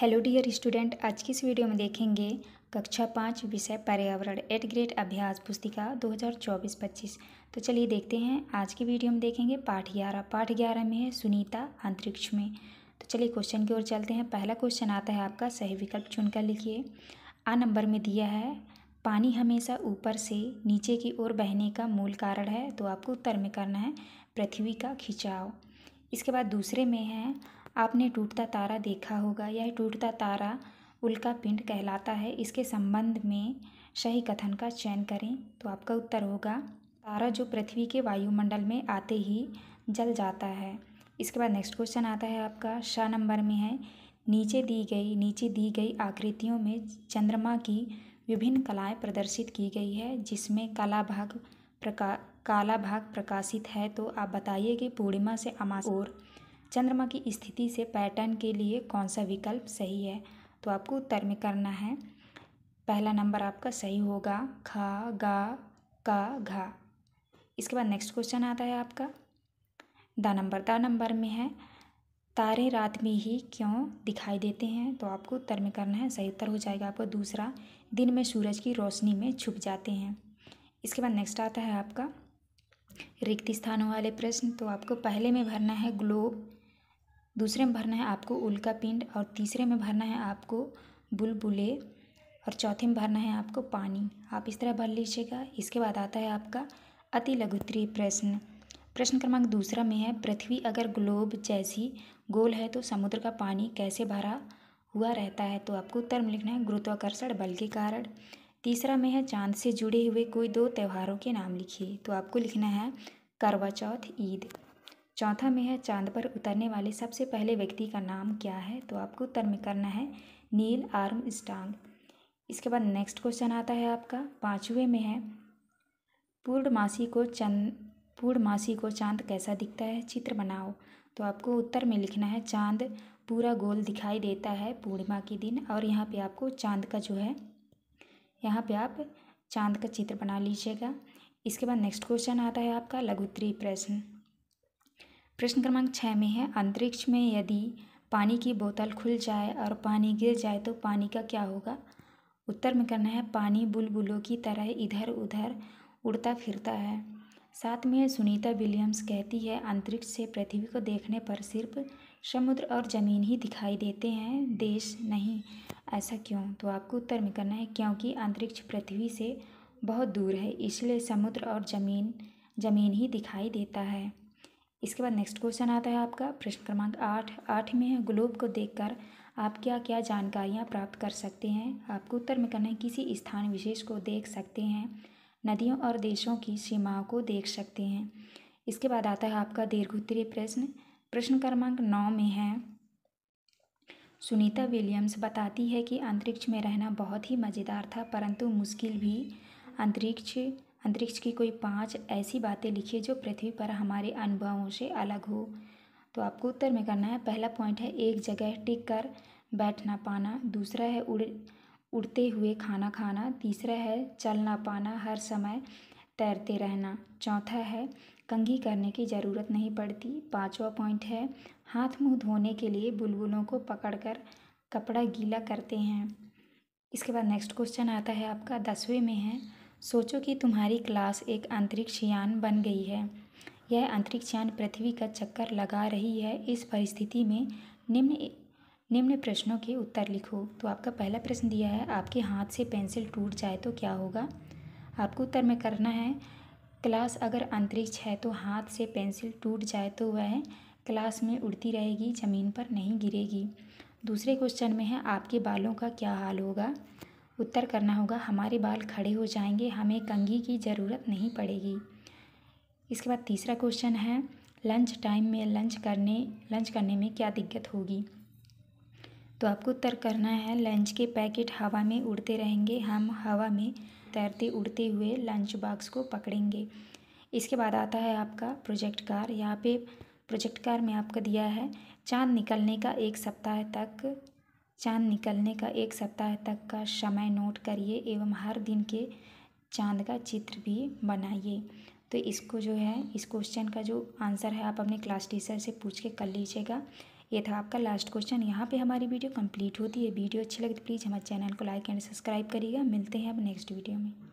hello dear student आज की इस वीडियो में देखेंगे कक्षा पाँच विषय पर्यावरण एट ग्रेड अभ्यास पुस्तिका 2024-25 तो चलिए देखते हैं आज की वीडियो में देखेंगे पाठ ग्यारह पाठ ग्यारह में है सुनीता अंतरिक्ष में तो चलिए क्वेश्चन की ओर चलते हैं पहला क्वेश्चन आता है आपका सही विकल्प चुनकर लिखिए आ नंबर में दिया है पानी हमेशा ऊपर से नीचे की ओर बहने का मूल कारण है तो आपको उत्तर में करना है पृथ्वी का खिंचाव इसके बाद दूसरे में है आपने टूटता तारा देखा होगा यह टूटता तारा उल्का पिंड कहलाता है इसके संबंध में सही कथन का चयन करें तो आपका उत्तर होगा तारा जो पृथ्वी के वायुमंडल में आते ही जल जाता है इसके बाद नेक्स्ट क्वेश्चन आता है आपका श नंबर में है नीचे दी गई नीचे दी गई आकृतियों में चंद्रमा की विभिन्न कलाएं प्रदर्शित की गई है जिसमें काला भाग प्रका काला भाग प्रकाशित है तो आप बताइए कि पूर्णिमा से अमास और चंद्रमा की स्थिति से पैटर्न के लिए कौन सा विकल्प सही है तो आपको उत्तर में करना है पहला नंबर आपका सही होगा ख गा का घा इसके बाद नेक्स्ट क्वेश्चन आता है आपका द नंबर द नंबर में है तारे रात में ही क्यों दिखाई देते हैं तो आपको उत्तर में करना है सही उत्तर हो जाएगा आपका दूसरा दिन में सूरज की रोशनी में छुप जाते हैं इसके बाद नेक्स्ट आता है आपका रिक्त स्थानों वाले प्रश्न तो आपको पहले में भरना है ग्लोब दूसरे में भरना है आपको उल्का पिंड और तीसरे में भरना है आपको बुलबुले और चौथे में भरना है आपको पानी आप इस तरह भर लीजिएगा इसके बाद आता है आपका अति लघुतरी प्रश्न प्रश्न क्रमांक दूसरा में है पृथ्वी अगर ग्लोब जैसी गोल है तो समुद्र का पानी कैसे भरा हुआ रहता है तो आपको उत्तर में लिखना है गुरुत्वाकर्षण बल के कारण तीसरा में है चांद से जुड़े हुए कोई दो त्योहारों के नाम लिखिए तो आपको लिखना है करवा चौथ ईद चौथा में है चांद पर उतरने वाले सबसे पहले व्यक्ति का नाम क्या है तो आपको उत्तर में करना है नील आर्म स्टांग इसके बाद नेक्स्ट क्वेश्चन आता है आपका पाँचवें में है पूर्णमासी को चंद पूर्णमासी को चांद कैसा दिखता है चित्र बनाओ तो आपको उत्तर में लिखना है चांद पूरा गोल दिखाई देता है पूर्णिमा के दिन और यहाँ पे आपको चांद का जो है यहाँ पे आप चांद का चित्र बना लीजिएगा इसके बाद नेक्स्ट क्वेश्चन आता है आपका लघुत्री प्रश्न प्रश्न क्रमांक छः में है अंतरिक्ष में यदि पानी की बोतल खुल जाए और पानी गिर जाए तो पानी का क्या होगा उत्तर में करना है पानी बुलबुलों की तरह इधर उधर उड़ता फिरता है साथ में सुनीता विलियम्स कहती है अंतरिक्ष से पृथ्वी को देखने पर सिर्फ समुद्र और ज़मीन ही दिखाई देते हैं देश नहीं ऐसा क्यों तो आपको उत्तर में करना है क्योंकि अंतरिक्ष पृथ्वी से बहुत दूर है इसलिए समुद्र और ज़मीन ज़मीन ही दिखाई देता है इसके बाद नेक्स्ट क्वेश्चन आता है आपका प्रश्न क्रमांक आठ आठ में है ग्लोब को देखकर आप क्या क्या जानकारियाँ प्राप्त कर सकते हैं आपको उत्तर में करना है किसी स्थान विशेष को देख सकते हैं नदियों और देशों की सीमाओं को देख सकते हैं इसके बाद आता है आपका दीर्घ उत्तरीय प्रश्न प्रश्न क्रमांक नौ में है सुनीता विलियम्स बताती है कि अंतरिक्ष में रहना बहुत ही मज़ेदार था परंतु मुश्किल भी अंतरिक्ष अंतरिक्ष की कोई पाँच ऐसी बातें लिखिए जो पृथ्वी पर हमारे अनुभवों से अलग हो तो आपको उत्तर में करना है पहला पॉइंट है एक जगह टिक कर बैठ ना पाना दूसरा है उड़ उड़ते हुए खाना खाना तीसरा है चल ना पाना हर समय तैरते रहना चौथा है कंघी करने की ज़रूरत नहीं पड़ती पांचवा पॉइंट है हाथ मुंह धोने के लिए बुलबुलों को पकड़कर कपड़ा गीला करते हैं इसके बाद नेक्स्ट क्वेश्चन आता है आपका दसवें में है सोचो कि तुम्हारी क्लास एक अंतरिक्ष यान बन गई है यह अंतरिक्ष यान पृथ्वी का चक्कर लगा रही है इस परिस्थिति में निम्न निम्न प्रश्नों के उत्तर लिखो तो आपका पहला प्रश्न दिया है आपके हाथ से पेंसिल टूट जाए तो क्या होगा आपको उत्तर में करना है क्लास अगर अंतरिक्ष है तो हाथ से पेंसिल टूट जाए तो वह क्लास में उड़ती रहेगी ज़मीन पर नहीं गिरेगी दूसरे क्वेश्चन में है आपके बालों का क्या हाल होगा उत्तर करना होगा हमारे बाल खड़े हो जाएंगे हमें कंघी की ज़रूरत नहीं पड़ेगी इसके बाद तीसरा क्वेश्चन है लंच टाइम में लंच करने लंच करने में क्या दिक्कत होगी तो आपको उत्तर करना है लंच के पैकेट हवा में उड़ते रहेंगे हम हवा में तैरते उड़ते हुए लंच बॉक्स को पकड़ेंगे इसके बाद आता है आपका प्रोजेक्ट कार यहाँ पे प्रोजेक्ट कार में आपका दिया है चांद निकलने का एक सप्ताह तक चाँद निकलने का एक सप्ताह तक का समय नोट करिए एवं हर दिन के चांद का चित्र भी बनाइए तो इसको जो है इस क्वेश्चन का जो आंसर है आप अपने क्लास टीचर से पूछ के कर लीजिएगा ये था आपका लास्ट क्वेश्चन यहाँ पे हमारी वीडियो कंप्लीट होती है वीडियो अच्छी लगे तो प्लीज़ हमारे चैनल को लाइक एंड सब्सक्राइब करिएगा मिलते हैं अब नेक्स्ट वीडियो में